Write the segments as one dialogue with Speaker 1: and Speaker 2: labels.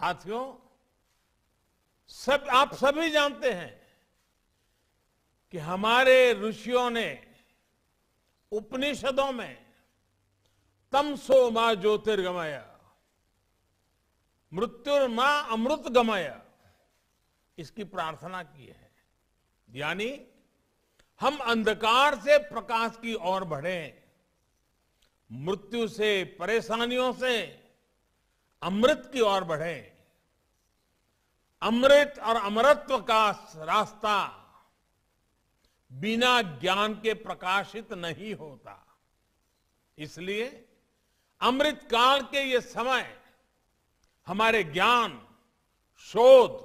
Speaker 1: साथियों सब आप सभी जानते हैं कि हमारे ऋषियों ने उपनिषदों में तमसो मां ज्योतिर्गमय मृत्यु मां अमृत गमय इसकी प्रार्थना की है यानी हम अंधकार से प्रकाश की ओर बढ़े मृत्यु से परेशानियों से अमृत की ओर बढ़े अमृत और अमरत्व का रास्ता बिना ज्ञान के प्रकाशित नहीं होता इसलिए अमृत काल के ये समय हमारे ज्ञान शोध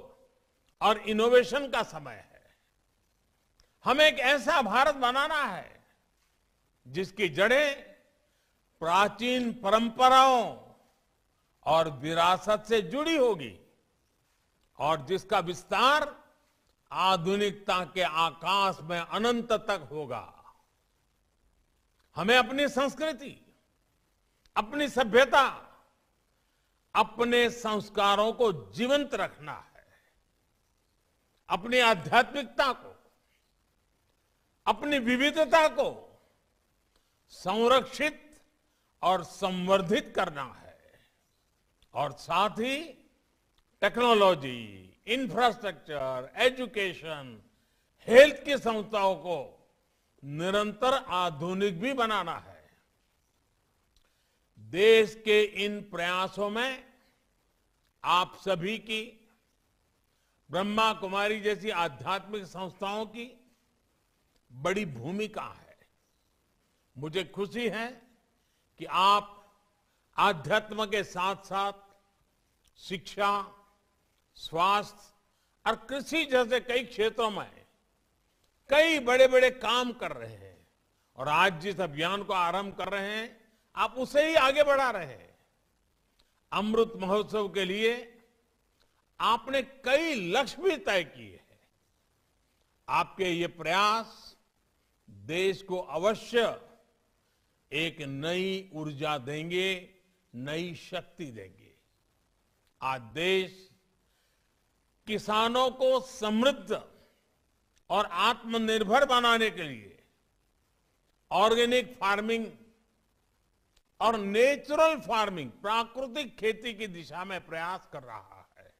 Speaker 1: और इनोवेशन का समय है हमें एक ऐसा भारत बनाना है जिसकी जड़ें प्राचीन परंपराओं और विरासत से जुड़ी होगी और जिसका विस्तार आधुनिकता के आकाश में अनंत तक होगा हमें अपनी संस्कृति अपनी सभ्यता अपने संस्कारों को जीवंत रखना है अपनी आध्यात्मिकता को अपनी विविधता को संरक्षित और संवर्धित करना है और साथ ही टेक्नोलॉजी इंफ्रास्ट्रक्चर एजुकेशन हेल्थ की संस्थाओं को निरंतर आधुनिक भी बनाना है देश के इन प्रयासों में आप सभी की ब्रह्मा कुमारी जैसी आध्यात्मिक संस्थाओं की बड़ी भूमिका है मुझे खुशी है कि आप आध्यात्म के साथ साथ शिक्षा स्वास्थ्य और कृषि जैसे कई क्षेत्रों में कई बड़े बड़े काम कर रहे हैं और आज जिस अभियान को आरंभ कर रहे हैं आप उसे ही आगे बढ़ा रहे हैं अमृत महोत्सव के लिए आपने कई लक्ष्य भी तय किए हैं आपके ये प्रयास देश को अवश्य एक नई ऊर्जा देंगे नई शक्ति देंगे आज देश किसानों को समृद्ध और आत्मनिर्भर बनाने के लिए ऑर्गेनिक फार्मिंग और नेचुरल फार्मिंग प्राकृतिक खेती की दिशा में प्रयास कर रहा है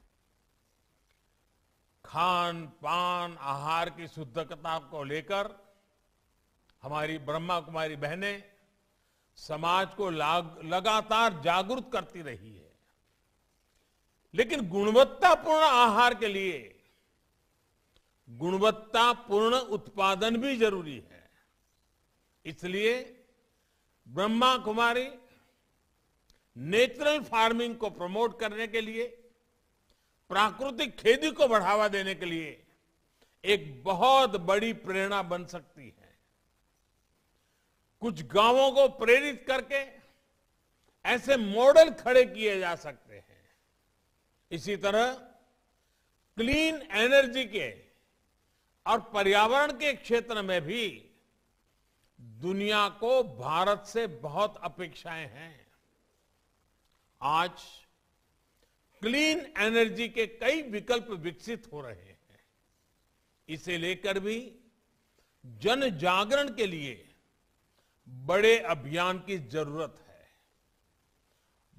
Speaker 1: खान पान आहार की शुद्धता को लेकर हमारी ब्रह्मा कुमारी बहनें समाज को लगातार जागरूक करती रही है लेकिन गुणवत्तापूर्ण आहार के लिए गुणवत्तापूर्ण उत्पादन भी जरूरी है इसलिए ब्रह्मा कुमारी नेचुरल फार्मिंग को प्रमोट करने के लिए प्राकृतिक खेती को बढ़ावा देने के लिए एक बहुत बड़ी प्रेरणा बन सकती है कुछ गांवों को प्रेरित करके ऐसे मॉडल खड़े किए जा सकते हैं इसी तरह क्लीन एनर्जी के और पर्यावरण के क्षेत्र में भी दुनिया को भारत से बहुत अपेक्षाएं हैं आज क्लीन एनर्जी के कई विकल्प विकसित हो रहे हैं इसे लेकर भी जन जागरण के लिए बड़े अभियान की जरूरत है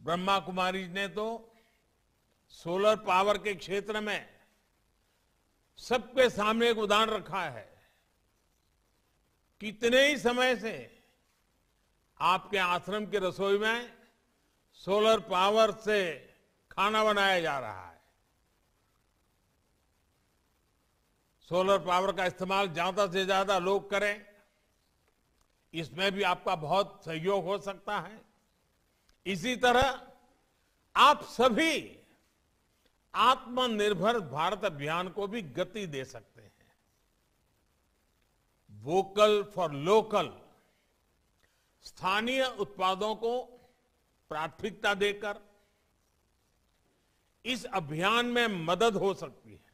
Speaker 1: ब्रह्मा कुमारी ने तो सोलर पावर के क्षेत्र में सबके सामने एक उदाहरण रखा है कितने ही समय से आपके आश्रम की रसोई में सोलर पावर से खाना बनाया जा रहा है सोलर पावर का इस्तेमाल ज्यादा से ज्यादा लोग करें इसमें भी आपका बहुत सहयोग हो सकता है इसी तरह आप सभी आत्मनिर्भर भारत अभियान को भी गति दे सकते हैं वोकल फॉर लोकल स्थानीय उत्पादों को प्राथमिकता देकर इस अभियान में मदद हो सकती है